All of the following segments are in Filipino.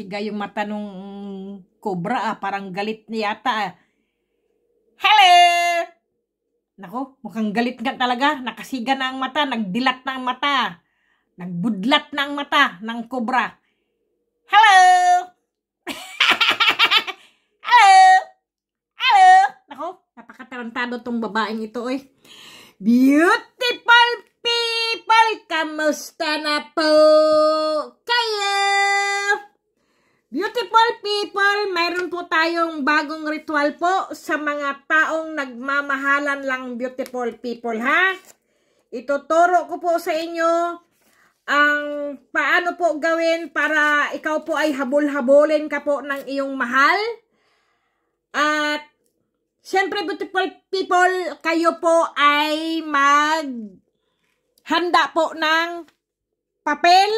Siga yung mata nung cobra ah. Parang galit niya yata ah. Hello! Nako, mukhang galit nga talaga. Nakasiga na ang mata. Nagdilat na ang mata. Nagbudlat na ang mata ng cobra. Hello! Hello! Hello! Nako, napakatarantado tong babaeng ito oy. Beautiful people! Kamusta na po kayo? Beautiful people, mayroon po tayong bagong ritual po sa mga taong nagmamahalan lang beautiful people ha. Ituturo ko po sa inyo ang paano po gawin para ikaw po ay habol-habolin ka po ng iyong mahal. At siyempre beautiful people, kayo po ay maghanda po ng papel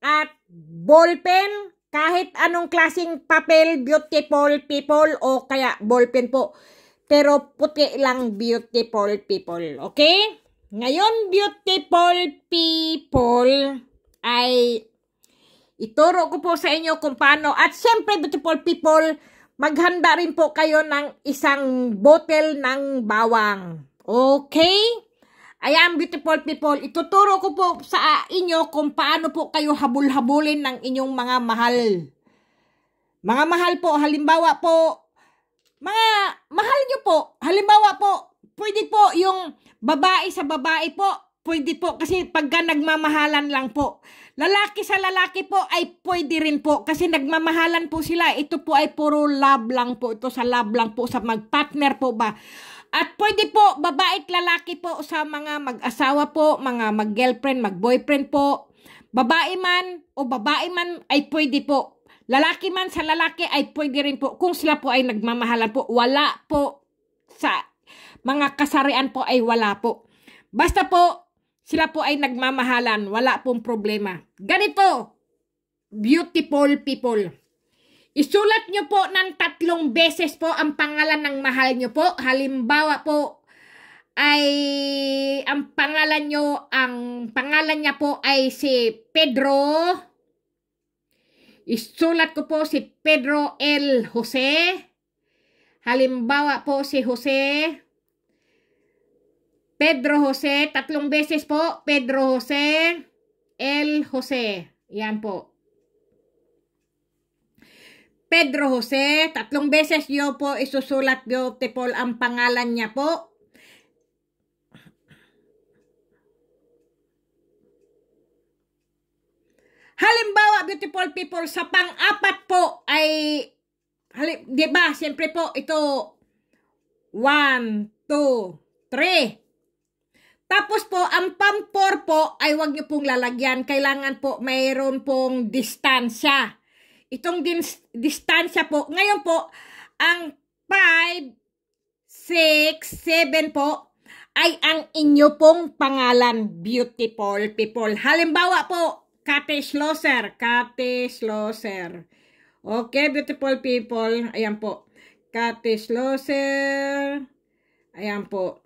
at ballpen kahit anong klasing papel, beautiful people o kaya ballpen po. Pero puti lang beautiful people. Okay? Ngayon, beautiful people ay ituro ko po sa inyo kung paano. At syempre, beautiful people, maghanda rin po kayo ng isang bottle ng bawang. Okay? Ayan, beautiful people, ituturo ko po sa inyo kung paano po kayo habul-habulin ng inyong mga mahal. Mga mahal po, halimbawa po, mga mahal nyo po, halimbawa po, pwede po yung babae sa babae po, pwede po kasi pagka nagmamahalan lang po. Lalaki sa lalaki po ay pwede rin po kasi nagmamahalan po sila. Ito po ay puro love lang po. Ito sa love lang po, sa magpartner po ba. At pwede po, babae lalaki po sa mga mag-asawa po, mga mag-girlfriend, mag-boyfriend po. Babae man o babae man ay pwede po. Lalaki man sa lalaki ay pwede rin po. Kung sila po ay nagmamahalan po, wala po sa mga kasarian po ay wala po. Basta po, sila po ay nagmamahalan. Wala pong problema. Ganito, beautiful people. Isulat nyo po ng tatlong beses po ang pangalan ng mahal nyo po. Halimbawa po ay ang pangalan nyo, ang pangalan niya po ay si Pedro. Isulat ko po si Pedro L. Jose. Halimbawa po si Jose. Pedro Jose, tatlong beses po. Pedro Jose, L. Jose. Yan po. Pedro Jose. Tatlong beses yo po isusulat yo beautiful ang pangalan niya po. Halimbawa, beautiful people, sa pang-apat po ay, halim, di ba, siyempre po, ito, 1, 2, 3. Tapos po, ang pang four po ay wag niyo pong lalagyan. Kailangan po mayroon pong distansya itong dis distansya po. Ngayon po, ang 5, 6, 7 po ay ang inyo pong pangalan, beautiful people. Halimbawa po, Kate Schlosser, Kate Schlosser. Okay, beautiful people. Ayan po. Kate Schlosser. Ayan po.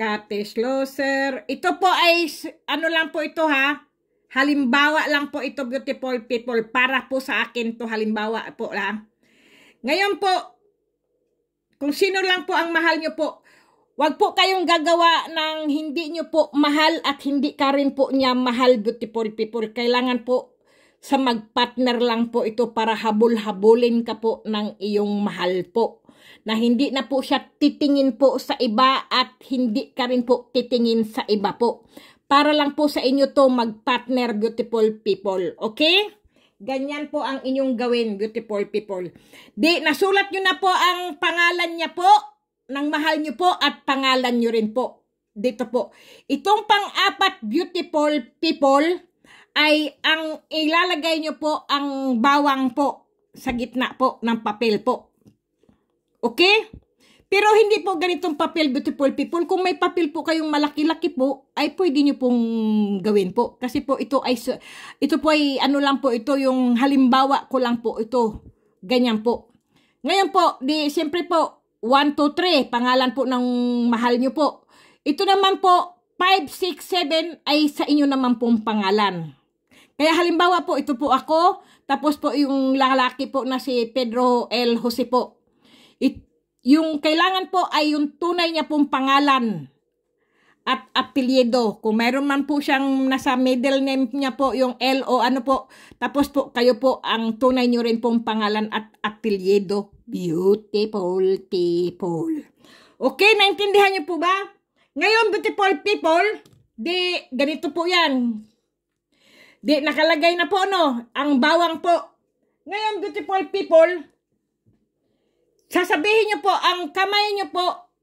Kate Schlosser. Ito po ay, ano lang po ito ha? Halimbawa lang po ito beautiful people para po sa akin to halimbawa po lang. Ngayon po, kung sino lang po ang mahal nyo po, wag po kayong gagawa ng hindi nyo po mahal at hindi ka rin po niya mahal beautiful people. Kailangan po sa magpartner lang po ito para habol-habulin ka po ng iyong mahal po. Na hindi na po siya titingin po sa iba at hindi ka rin po titingin sa iba po para lang po sa inyo to mag-partner beautiful people. Okay? Ganyan po ang inyong gawin, beautiful people. Di, nasulat nyo na po ang pangalan niya po, ng mahal nyo po at pangalan nyo rin po. Dito po. Itong pang-apat beautiful people ay ang ilalagay nyo po ang bawang po sa gitna po ng papel po. Okay? Pero hindi po ganitong papel, beautiful people. Kung may papel po kayong malaki-laki po, ay pwede nyo pong gawin po. Kasi po ito ay, ito po ay ano lang po ito, yung halimbawa ko lang po ito. Ganyan po. Ngayon po, di siyempre po, 1, 2, 3, pangalan po ng mahal nyo po. Ito naman po, 5, 6, 7 ay sa inyo naman pong pangalan. Kaya halimbawa po, ito po ako, tapos po yung lalaki po na si Pedro L. Jose po. It, yung kailangan po ay yung tunay niya pong pangalan at apelyido. Kung meron man po siyang nasa middle name niya po, yung L o ano po, tapos po kayo po ang tunay niyo rin pong pangalan at apelyido. Beautiful people. Okay, naintindihan niyo po ba? Ngayon, beautiful people, di ganito po yan. Di nakalagay na po no, ang bawang po. Ngayon, beautiful people, Sasabihin niyo po, ang kamay niyo po,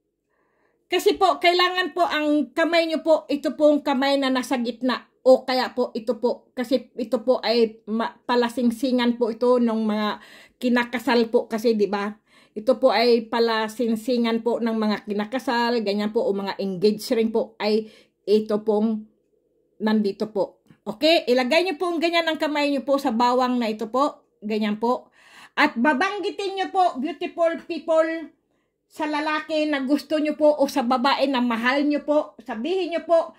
kasi po, kailangan po ang kamay niyo po, ito po ang kamay na nasa gitna. O kaya po, ito po, kasi ito po ay palasingsingan po ito ng mga kinakasal po kasi, di ba? Ito po ay palasingsingan po ng mga kinakasal, ganyan po, o mga engaged ring po, ay ito pong nandito po. Okay? Ilagay niyo po ganyan ang kamay niyo po sa bawang na ito po. Ganyan po. At babanggitin nyo po, beautiful people, sa lalaki na gusto nyo po o sa babae na mahal nyo po, sabihin nyo po,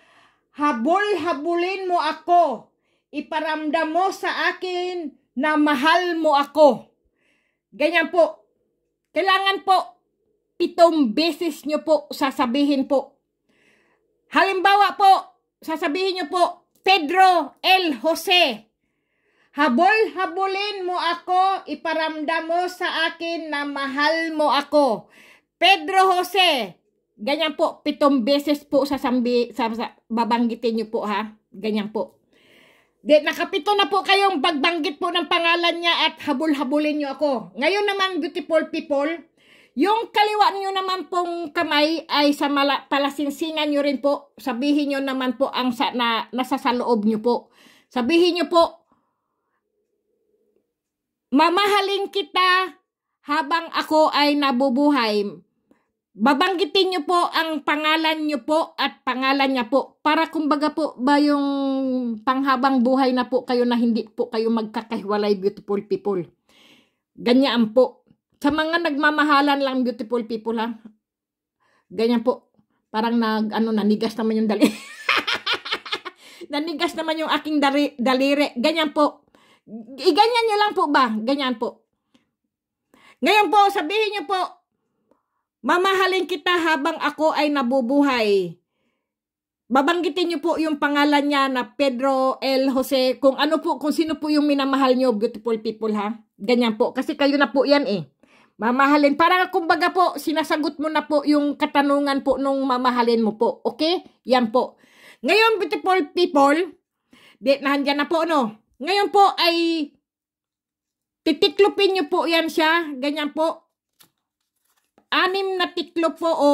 habol-habulin mo ako, iparamdam mo sa akin na mahal mo ako. Ganyan po. Kailangan po, pitong beses nyo po sasabihin po. Halimbawa po, sasabihin nyo po, Pedro L. Jose, Habol-habulin mo ako, iparamdam mo sa akin na mahal mo ako. Pedro Jose, ganyan po, pitong beses po sa, sambi, sa, sa babanggitin niyo po ha. Ganyan po. De, nakapito na po kayong pagbanggit po ng pangalan niya at habol-habulin niyo ako. Ngayon naman, beautiful people, yung kaliwa niyo naman pong kamay ay sa mala, palasinsingan niyo rin po. Sabihin niyo naman po ang sa, na, nasa sa loob niyo po. Sabihin niyo po, Mamahalin kita habang ako ay nabubuhay. Babanggitin niyo po ang pangalan niyo po at pangalan niya po. Para kumbaga po ba yung panghabang buhay na po kayo na hindi po kayo magkakahiwalay beautiful people. Ganyan po. Sa mga nagmamahalan lang beautiful people ha. Ganyan po. Parang nag ano nanigas naman yung dali. nanigas naman yung aking dali, daliri. Ganyan po. Iganyan eh, niyo lang po ba? Ganyan po. Ngayon po, sabihin niyo po, mamahalin kita habang ako ay nabubuhay. Babanggitin niyo po yung pangalan niya na Pedro L. Jose, kung ano po, kung sino po yung minamahal niyo, beautiful people ha. Ganyan po, kasi kayo na po yan eh. Mamahalin. Para kumbaga po, sinasagot mo na po yung katanungan po nung mamahalin mo po. Okay? Yan po. Ngayon, beautiful people, di, nahandyan na po no. Ngayon po ay titiklopin nyo po yan siya. Ganyan po. Anim na tiklop po o,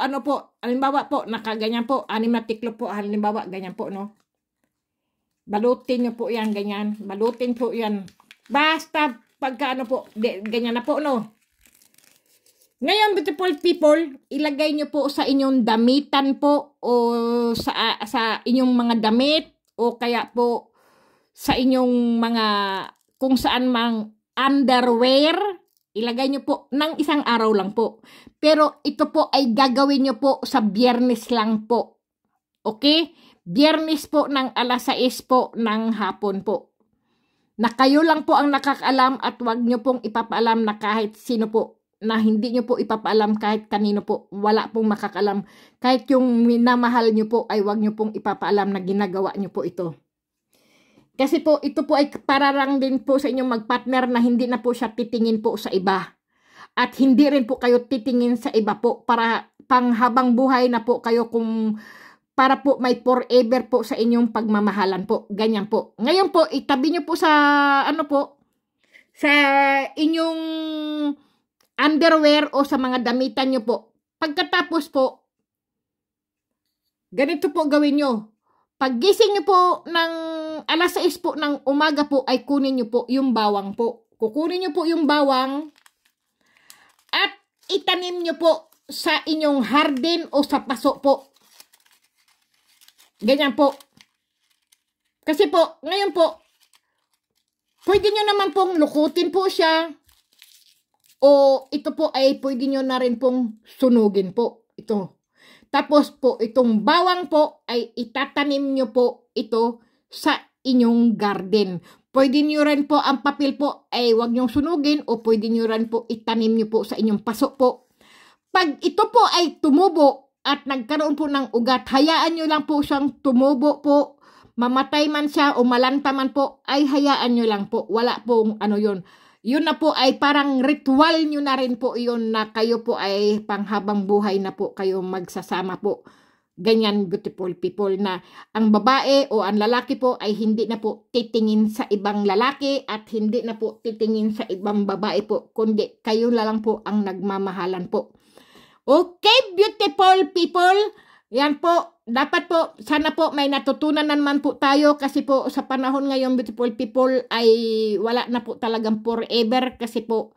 ano po. Halimbawa po, nakaganyan po. Anim na tiklop po. Halimbawa, ganyan po no. Balutin nyo po yan, ganyan. Balutin po yan. Basta pagka ano po, de, ganyan na po no. Ngayon, beautiful people, ilagay nyo po sa inyong damitan po o sa, sa inyong mga damit o kaya po sa inyong mga kung saan mang underwear, ilagay nyo po ng isang araw lang po. Pero ito po ay gagawin nyo po sa biyernes lang po. Okay? Biyernes po ng alas 6 po ng hapon po. Na kayo lang po ang nakakaalam at wag nyo pong ipapaalam na kahit sino po na hindi nyo po ipapaalam kahit kanino po. Wala pong makakalam. Kahit yung minamahal nyo po ay wag nyo pong ipapaalam na ginagawa nyo po ito. Kasi po, ito po ay pararang din po sa inyong magpartner na hindi na po siya titingin po sa iba. At hindi rin po kayo titingin sa iba po para panghabang buhay na po kayo kung para po may forever po sa inyong pagmamahalan po. Ganyan po. Ngayon po, itabi nyo po sa ano po, sa inyong underwear o sa mga damitan nyo po. Pagkatapos po, ganito po gawin nyo. Paggising nyo po ng alas 6 po ng umaga po ay kunin nyo po yung bawang po. Kukunin nyo po yung bawang at itanim nyo po sa inyong hardin o sa paso po. Ganyan po. Kasi po, ngayon po, pwede nyo naman pong lukutin po siya. O ito po ay pwede nyo na rin pong sunugin po. Ito. Tapos po, itong bawang po ay itatanim nyo po ito sa inyong garden. Pwede nyo rin po ang papel po ay wag nyong sunugin o pwede nyo rin po itanim nyo po sa inyong paso po. Pag ito po ay tumubo at nagkaroon po ng ugat, hayaan nyo lang po siyang tumubo po. Mamatay man siya o malanta man po, ay hayaan nyo lang po. Wala pong ano yon yun na po ay parang ritual nyo na rin po yun na kayo po ay panghabang buhay na po kayo magsasama po ganyan beautiful people na ang babae o ang lalaki po ay hindi na po titingin sa ibang lalaki at hindi na po titingin sa ibang babae po kundi kayo lang po ang nagmamahalan po. Okay beautiful people, yan po dapat po sana po may natutunan naman po tayo kasi po sa panahon ngayon beautiful people ay wala na po talagang forever kasi po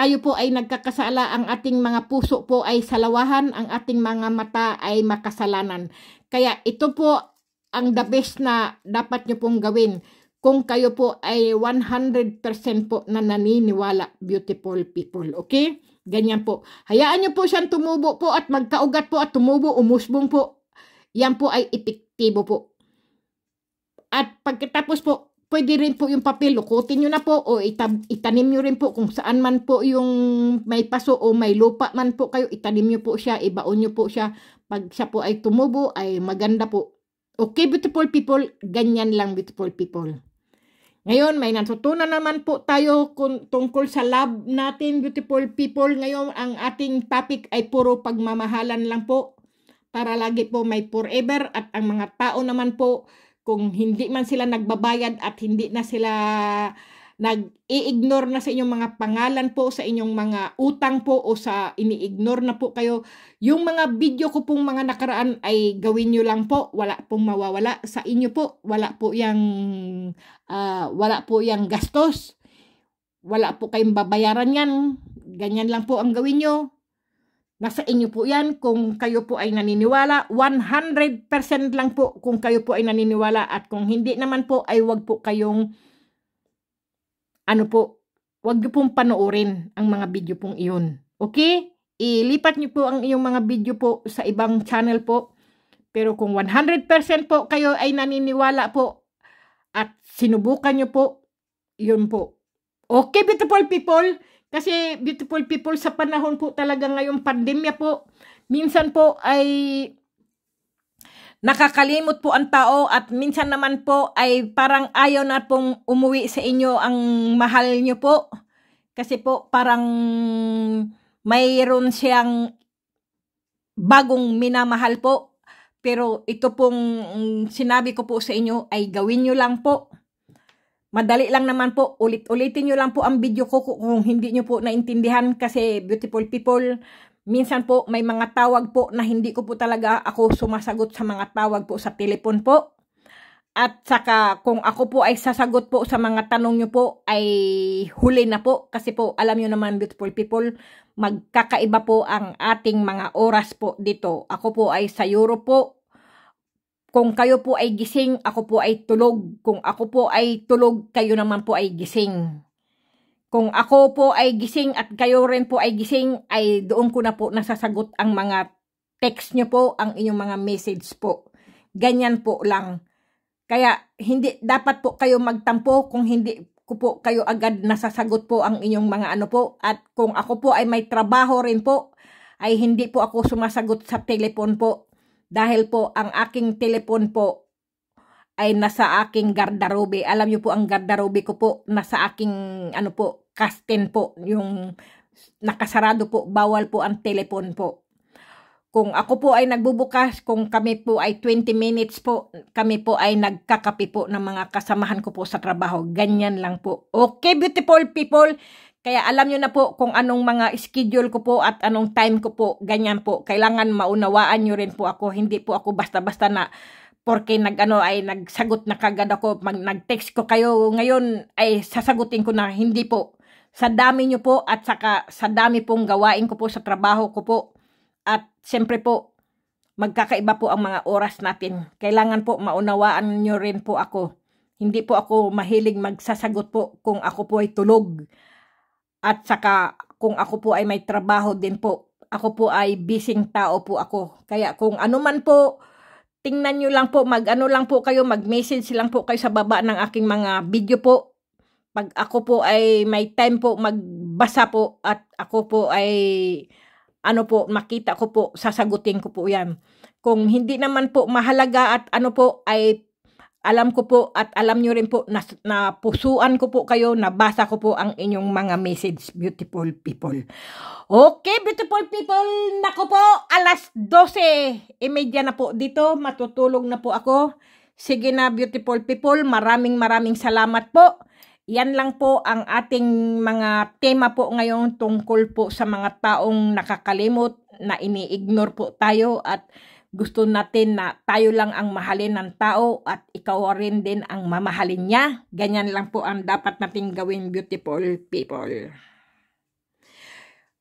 tayo po ay nagkakasala, ang ating mga puso po ay salawahan, ang ating mga mata ay makasalanan. Kaya ito po ang the best na dapat nyo pong gawin kung kayo po ay 100% po na naniniwala, beautiful people, okay? Ganyan po. Hayaan nyo po siyang tumubo po at magkaugat po at tumubo, umusbong po. Yan po ay epektibo po. At pagkatapos po, pwede rin po yung papel, lukutin nyo na po o itab, itanim nyo rin po kung saan man po yung may paso o may lupa man po kayo, itanim nyo po siya, ibaon nyo po siya. Pag siya po ay tumubo, ay maganda po. Okay, beautiful people, ganyan lang beautiful people. Ngayon, may natutunan naman po tayo kung, tungkol sa love natin, beautiful people. Ngayon, ang ating topic ay puro pagmamahalan lang po para lagi po may forever at ang mga tao naman po kung hindi man sila nagbabayad at hindi na sila nag-i-ignore na sa inyong mga pangalan po, sa inyong mga utang po o sa ini-ignore na po kayo. Yung mga video ko pong mga nakaraan ay gawin nyo lang po. Wala pong mawawala sa inyo po. Wala po yung, uh, ah, wala po yung gastos. Wala po kayong babayaran yan. Ganyan lang po ang gawin nyo. Nasa inyo po yan kung kayo po ay naniniwala. 100% lang po kung kayo po ay naniniwala. At kung hindi naman po ay wag po kayong ano po, wag niyo pong panoorin ang mga video pong iyon. Okay? Ilipat niyo po ang iyong mga video po sa ibang channel po. Pero kung 100% po kayo ay naniniwala po at sinubukan niyo po, yun po. Okay, beautiful people? Kasi beautiful people sa panahon po talaga ngayong pandemya po, minsan po ay nakakalimot po ang tao at minsan naman po ay parang ayaw na pong umuwi sa inyo ang mahal nyo po. Kasi po parang mayroon siyang bagong minamahal po. Pero ito pong mm, sinabi ko po sa inyo ay gawin nyo lang po. Madali lang naman po, ulit-ulitin nyo lang po ang video ko kung hindi nyo po naintindihan kasi beautiful people, minsan po may mga tawag po na hindi ko po talaga ako sumasagot sa mga tawag po sa telepon po. At saka kung ako po ay sasagot po sa mga tanong nyo po ay huli na po kasi po alam nyo naman beautiful people, magkakaiba po ang ating mga oras po dito. Ako po ay sa Europe po, kung kayo po ay gising, ako po ay tulog. Kung ako po ay tulog, kayo naman po ay gising. Kung ako po ay gising at kayo rin po ay gising, ay doon ko na po nasasagot ang mga text nyo po, ang inyong mga message po. Ganyan po lang. Kaya hindi dapat po kayo magtampo kung hindi ko po kayo agad nasasagot po ang inyong mga ano po. At kung ako po ay may trabaho rin po, ay hindi po ako sumasagot sa telepon po dahil po ang aking telepon po ay nasa aking garderobe. Alam niyo po ang garderobe ko po nasa aking ano po, kasten po, yung nakasarado po, bawal po ang telepon po. Kung ako po ay nagbubukas, kung kami po ay 20 minutes po, kami po ay nagkakapi po ng mga kasamahan ko po sa trabaho. Ganyan lang po. Okay, beautiful people. Kaya alam nyo na po kung anong mga schedule ko po at anong time ko po, ganyan po. Kailangan maunawaan nyo rin po ako. Hindi po ako basta-basta na porke ano, ay nagsagot na kagad ako, mag, nag-text ko kayo ngayon ay sasagutin ko na hindi po. Sa dami nyo po at saka sa dami pong gawain ko po sa trabaho ko po. At siyempre po, magkakaiba po ang mga oras natin. Kailangan po maunawaan nyo rin po ako. Hindi po ako mahilig magsasagot po kung ako po ay tulog. At saka kung ako po ay may trabaho din po, ako po ay bising tao po ako. Kaya kung ano man po, tingnan nyo lang po, mag-ano lang po kayo, mag-message lang po kayo sa baba ng aking mga video po. Pag ako po ay may time po, magbasa po at ako po ay ano po, makita ko po, sasagutin ko po yan. Kung hindi naman po mahalaga at ano po, ay alam ko po at alam nyo rin po na, na pusuan ko po kayo, nabasa ko po ang inyong mga message, beautiful people. Okay, beautiful people, nako po, alas 12, 12.30 e na po dito, matutulog na po ako. Sige na, beautiful people, maraming maraming salamat po. Yan lang po ang ating mga tema po ngayon tungkol po sa mga taong nakakalimot na ini-ignore po tayo at gusto natin na tayo lang ang mahalin ng tao at ikaw rin din ang mamahalin niya. Ganyan lang po ang dapat nating gawin beautiful people.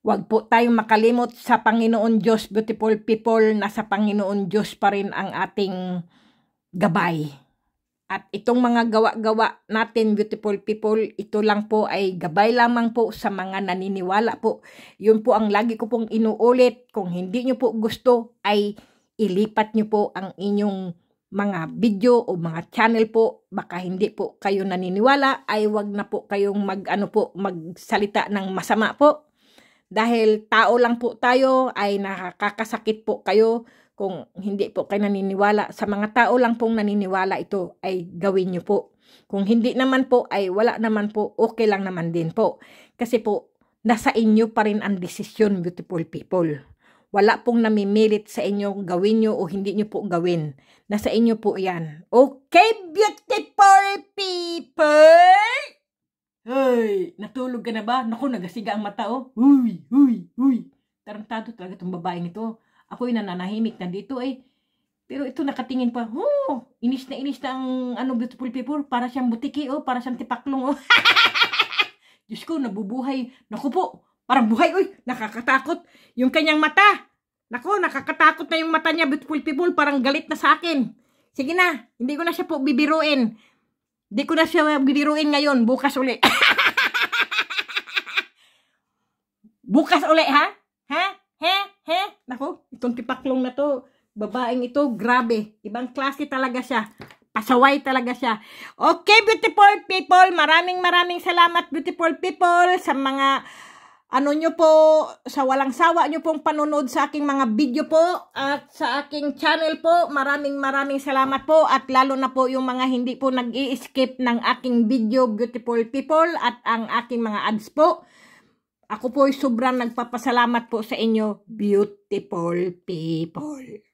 Huwag po tayong makalimot sa Panginoon Diyos, beautiful people, na sa Panginoon Diyos pa rin ang ating gabay. At itong mga gawa-gawa natin, beautiful people, ito lang po ay gabay lamang po sa mga naniniwala po. Yun po ang lagi ko pong inuulit. Kung hindi nyo po gusto, ay ilipat nyo po ang inyong mga video o mga channel po, baka hindi po kayo naniniwala, ay wag na po kayong mag, ano po, magsalita ng masama po. Dahil tao lang po tayo, ay nakakasakit po kayo kung hindi po kayo naniniwala. Sa mga tao lang pong naniniwala ito, ay gawin nyo po. Kung hindi naman po, ay wala naman po, okay lang naman din po. Kasi po, nasa inyo pa rin ang decision beautiful people. Wala pong namimilit sa inyo gawin nyo o hindi nyo po gawin. Nasa inyo po yan. Okay, beautiful people! Hey, natulog ka na ba? Naku, nagasiga ang mata, oh. Huy, huy, huy. Tarantado talaga itong babaeng ito. Ako'y nananahimik na dito, eh. Pero ito nakatingin pa, oh, inis na inis na ang ano, beautiful people. Para siyang butiki, oh. Para siyang tipaklong, oh. Diyos ko, nabubuhay. Naku po, parang buhay, uy, nakakatakot. Yung kanyang mata, Nako, nakakatakot na yung mata niya, beautiful people. Parang galit na sa akin. Sige na, hindi ko na siya po bibiruin. Hindi ko na siya bibiruin ngayon. Bukas uli. Bukas uli, ha? Ha? He? He? Nako, itong tipaklong na to, babaeng ito, grabe. Ibang klase talaga siya. Pasaway talaga siya. Okay, beautiful people. Maraming maraming salamat, beautiful people, sa mga ano nyo po, sa walang sawa nyo pong panonood sa aking mga video po at sa aking channel po. Maraming maraming salamat po at lalo na po yung mga hindi po nag i skip ng aking video, beautiful people at ang aking mga ads po. Ako po ay sobrang nagpapasalamat po sa inyo, beautiful people.